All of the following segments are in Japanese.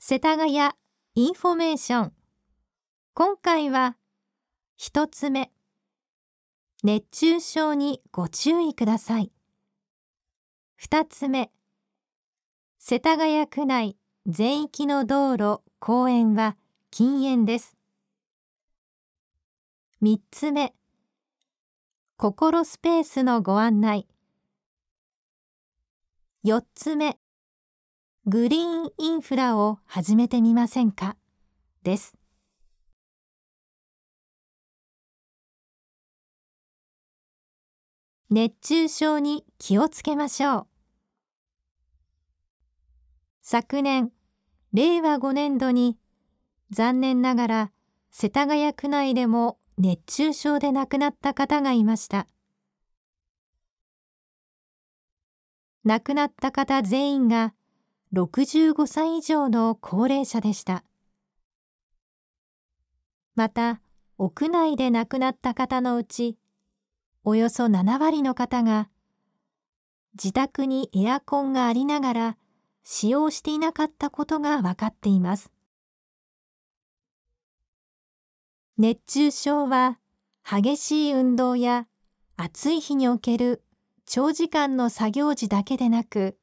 世田谷インフォメーション今回は一つ目熱中症にご注意ください二つ目世田谷区内全域の道路公園は禁煙です3つ目心スペースのご案内4つ目グリーンインフラを始めてみませんかです熱中症に気をつけましょう昨年令和5年度に残念ながら世田谷区内でも熱中症で亡くなった方がいました亡くなった方全員が65歳以上の高齢者でしたまた屋内で亡くなった方のうちおよそ7割の方が自宅にエアコンがありながら使用していなかったことが分かっています熱中症は激しい運動や暑い日における長時間の作業時だけでなく、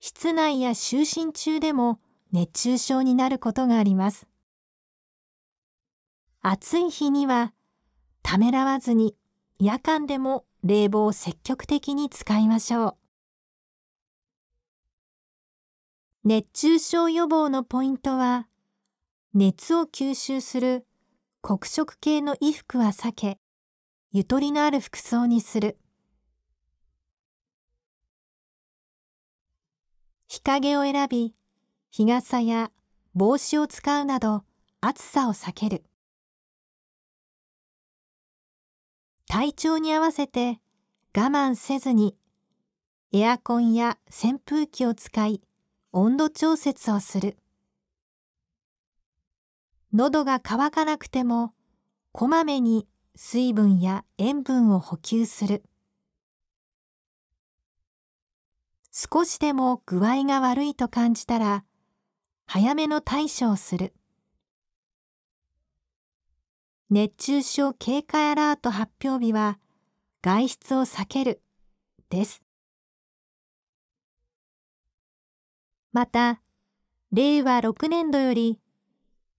室内や就寝中でも熱中症になることがあります。暑い日にはためらわずに夜間でも冷房を積極的に使いましょう。熱中症予防のポイントは、熱を吸収する黒色系の衣服は避け、ゆとりのある服装にする。日陰を選び、日傘や帽子を使うなど暑さを避ける。体調に合わせて我慢せずにエアコンや扇風機を使い温度調節をする。喉が渇かなくても、こまめに水分や塩分を補給する。少しでも具合が悪いと感じたら、早めの対処をする。熱中症警戒アラート発表日は、外出を避ける、です。また、令和6年度より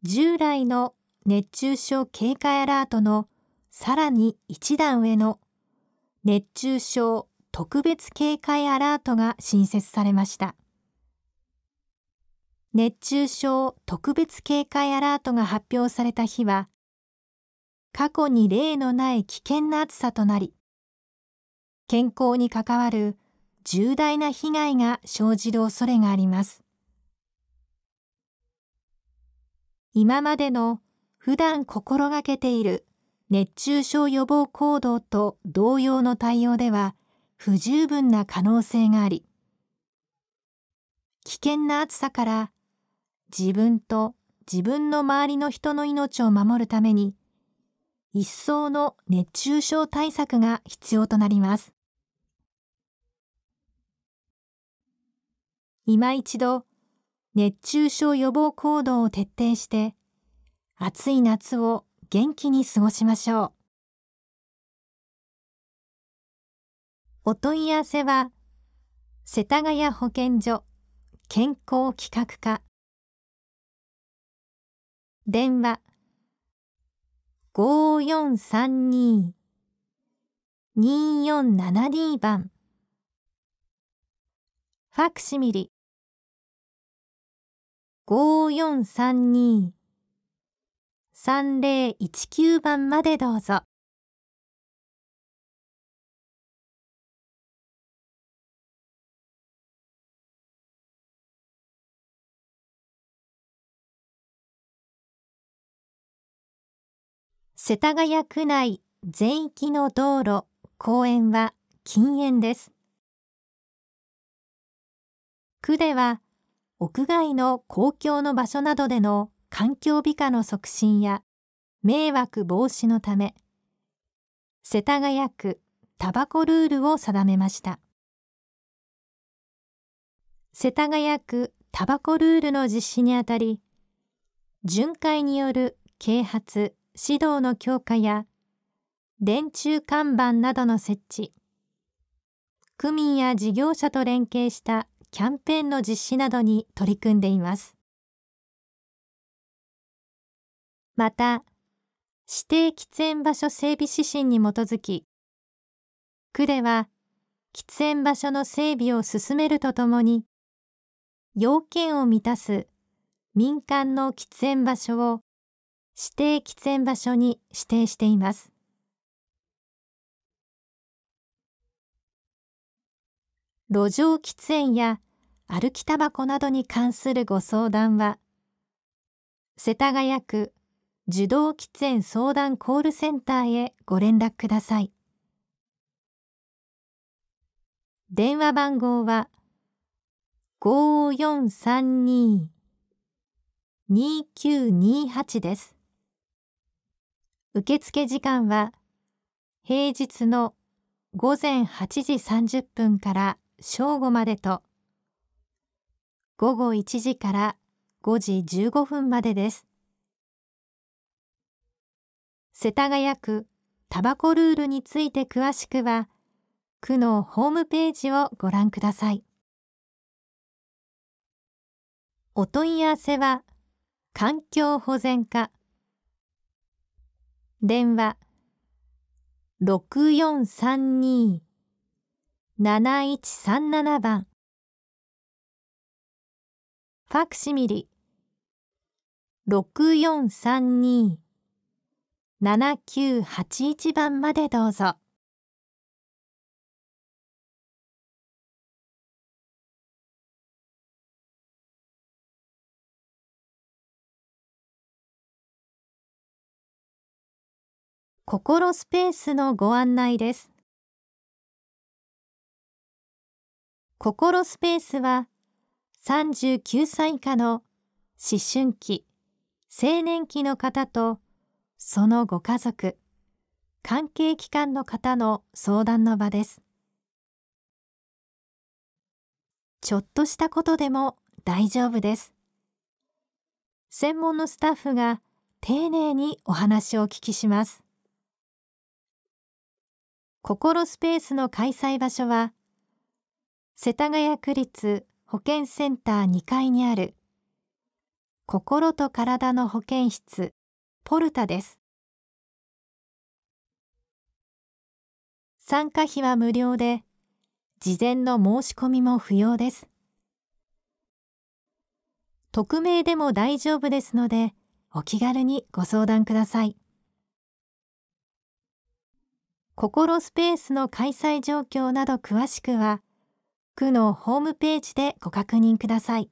従来の熱中症警戒アラートのさらに1段上の熱中症特別警戒アラートが新設されました。熱中症特別警戒アラートが発表された日は、過去に例のない危険な暑さとなり、健康に関わる重大な被害が生じる恐れがあります。今までの普段心がけている熱中症予防行動と同様の対応では不十分な可能性があり危険な暑さから自分と自分の周りの人の命を守るために一層の熱中症対策が必要となります今一度熱中症予防行動を徹底して暑い夏を元気に過ごしましょうお問い合わせは世田谷保健所健康企画課電話5432-2472番ファクシミリ5432-3019番までどうぞ。世田谷区内全域の道路、公園は禁煙です。区では屋外の公共の場所などでの環境美化の促進や迷惑防止のため世田谷区タバコルールを定めました世田谷区タバコルールの実施にあたり巡回による啓発指導の強化や電柱看板などの設置区民や事業者と連携したキャンペーンの実施などに取り組んでいますまた指定喫煙場所整備指針に基づき区では喫煙場所の整備を進めるとともに要件を満たす民間の喫煙場所を指定喫煙場所に指定しています路上喫煙や歩きタバコなどに関するご相談は、世田谷区受動喫煙相談コールセンターへご連絡ください。電話番号は5432-2928です。受付時間は平日の午前8時30分から正午までと午後1時から5時15分までです世田谷区タバコルールについて詳しくは区のホームページをご覧くださいお問い合わせは環境保全課電話6432 7137番ファクシミリ6432-7981番までどうぞ。心スペースのご案内です。心スペースは39歳以下の思春期、青年期の方とそのご家族、関係機関の方の相談の場です。ちょっとしたことでも大丈夫です。専門のスタッフが丁寧にお話をお聞きします。心スペースの開催場所は世田谷区立保健センター2階にある心と体の保健室ポルタです参加費は無料で事前の申し込みも不要です匿名でも大丈夫ですのでお気軽にご相談ください心スペースの開催状況など詳しくは区のホームページでご確認ください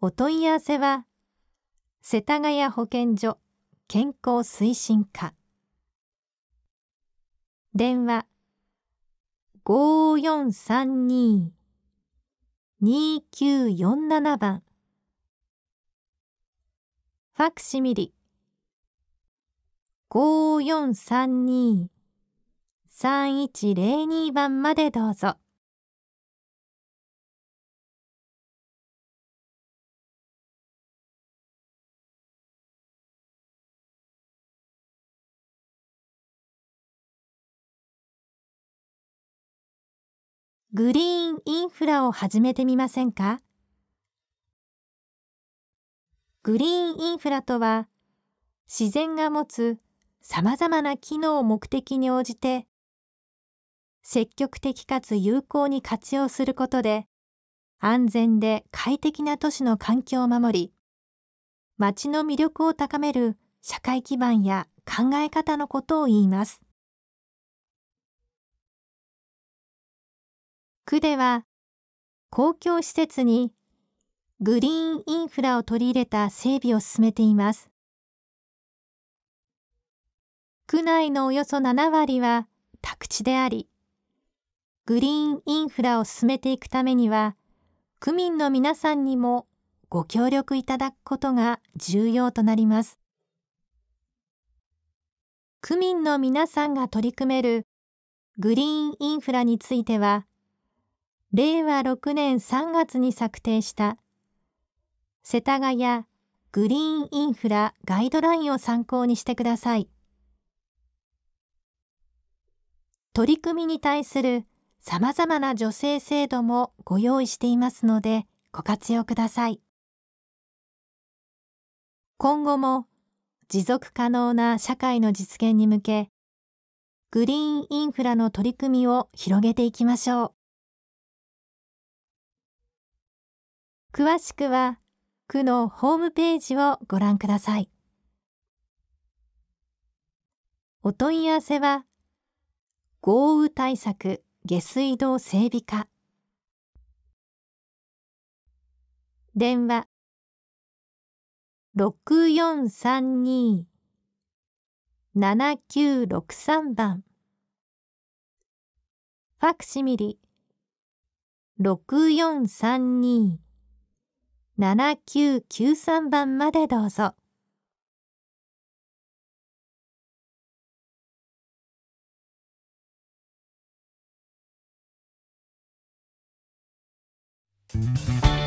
お問い合わせは世田谷保健所健康推進課電話5432-2947番ファクシミリ5432 3102番までどうぞ。グリーンインフラを始めてみませんかグリーンインフラとは自然が持つさまざまな機能を目的に応じて積極的かつ有効に活用することで、安全で快適な都市の環境を守り、街の魅力を高める社会基盤や考え方のことを言います。区では、公共施設にグリーンインフラを取り入れた整備を進めています。区内のおよそ7割は宅地であり、グリーンインフラを進めていくためには、区民の皆さんにもご協力いただくことが重要となります。区民の皆さんが取り組めるグリーンインフラについては、令和6年3月に策定した世田谷グリーンインフラガイドラインを参考にしてください。取り組みに対するさまざまな助成制度もご用意していますのでご活用ください。今後も持続可能な社会の実現に向けグリーンインフラの取り組みを広げていきましょう。詳しくは区のホームページをご覧ください。お問い合わせは豪雨対策下水道整備課電話6432-7963番ファクシミリ6432-7993番までどうぞ。Thank you.